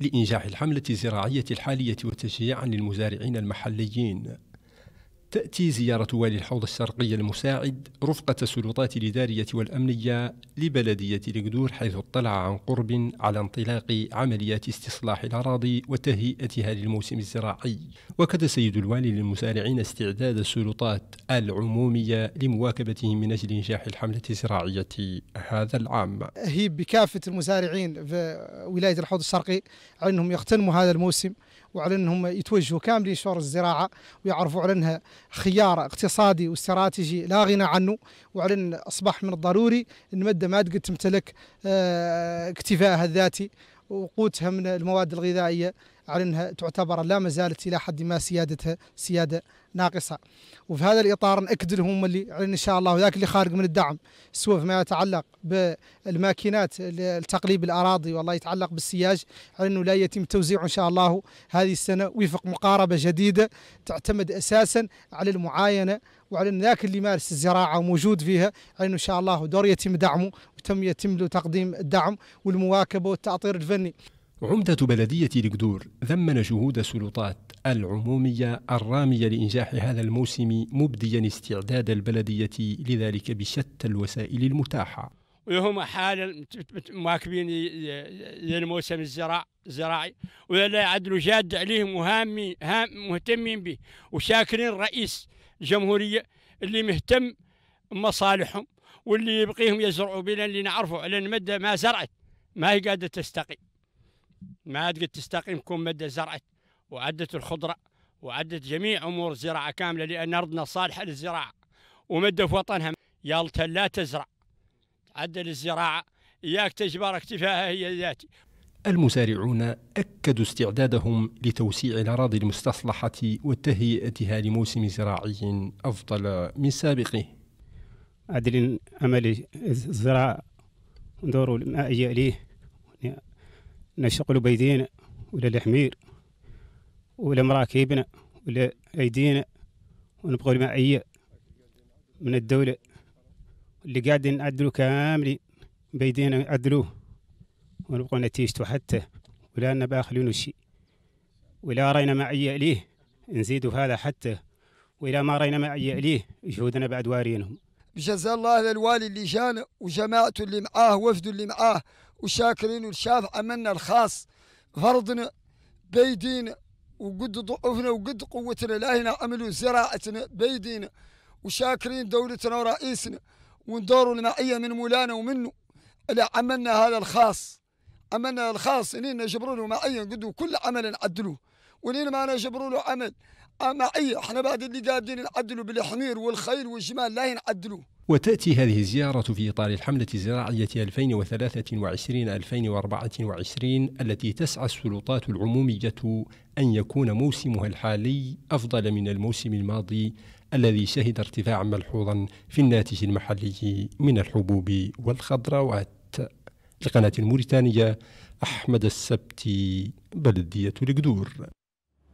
لإنجاح الحملة الزراعية الحالية وتشجيعا للمزارعين المحليين تأتي زيارة والي الحوض الشرقي المساعد رفقة سلطات الإدارية والأمنية لبلدية القدور حيث اطلع عن قرب على انطلاق عمليات استصلاح الأراضي وتهيئتها للموسم الزراعي وكد سيد الوالي للمسارعين استعداد السلطات العمومية لمواكبتهم من أجل إنجاح الحملة الزراعية هذا العام هي بكافة المسارعين في ولاية الحوض الشرقي أنهم يغتنموا هذا الموسم وعلى انهم يتوجهوا كاملين شور الزراعه ويعرفوا على انها خيار اقتصادي واستراتيجي لا غنى عنه وعلى ان اصبح من الضروري ان ماده ما تقدر تمتلك آه، اكتفاءها الذاتي وقوتها من المواد الغذائية على أنها تعتبر لا ما زالت إلى حد ما سيادتها سيادة ناقصة وفي هذا الإطار نأكد لهم اللي على إن شاء الله وذاك اللي خارج من الدعم سواء فيما يتعلق بالماكينات لتقليب الأراضي والله يتعلق بالسياج على أنه لا يتم توزيعه إن شاء الله هذه السنة وفق مقاربة جديدة تعتمد أساسا على المعاينة وعلى أن ذاك اللي مارس الزراعة وموجود فيها على أنه إن شاء الله دور يتم دعمه تم يتم له تقديم الدعم والمواكبة والتعطير الفني عمدة بلدية القدور ذمن جهود السلطات العمومية الرامية لإنجاح هذا الموسم مبديا استعداد البلدية لذلك بشتى الوسائل المتاحة وهم حالا مواكبين للموسم الزراع الزراعي ولا يعدلوا جاد عليهم وهامي هام مهتمين به وشاكرين رئيس الجمهورية اللي مهتم بمصالحهم واللي يبقيهم يزرعوا بنا اللي نعرفوا على المده ما زرعت ما هي قادة تستقيم ما عاد قد تستقيم كون مده زرعت وعدت الخضره وعدت جميع امور الزراعه كامله لان ارضنا صالحه للزراعه ومده في وطنها يالتها لا تزرع عدل الزراعه اياك تجبر اكتفاها هي ذاتي المزارعون أكدوا استعدادهم لتوسيع الأراضي المستصلحة وتهيئتها لموسم زراعي أفضل من سابقه عدلين عمل الزراعة ندوروا الماء عليه نشقلو بيدينا ولا الحمير ولا مراكبنا ولا أيدينا ونبغوا المعية من الدولة اللي قاعدين نعدلو كاملين بيدينا نعدلوه ونبقوا نتيجته حتى ولا أنا باخلون شيء ولا رأينا معية ليه نزيدوا هذا حتى وإلى ما رأينا معية ليه جهودنا بعد وارينهم جزا الله للوالي اللي جانا وجماعته اللي معاه وفده اللي معاه وشاكرين وشاف عملنا الخاص فرضنا بيدينا وقد ضعفنا وقد قوتنا لا هنا عملوا زراعتنا بيدينا وشاكرين دولتنا ورئيسنا وندور المعية من مولانا ومنه اللي عملنا هذا الخاص عملنا الخاص اننا جبروا له معية قدوا كل عمل نعدلوه ولين ما نجبروا له عمل اما اي احنا بعد اللي قاعدين نعدلوا بالحمير والخيل والجمال لا ينعدلوا وتأتي هذه الزيارة في إطار الحملة الزراعية 2023-2024 التي تسعى السلطات العمومية أن يكون موسمها الحالي أفضل من الموسم الماضي الذي شهد ارتفاعا ملحوظا في الناتج المحلي من الحبوب والخضروات لقناة الموريتانية أحمد السبتي بلدية القدور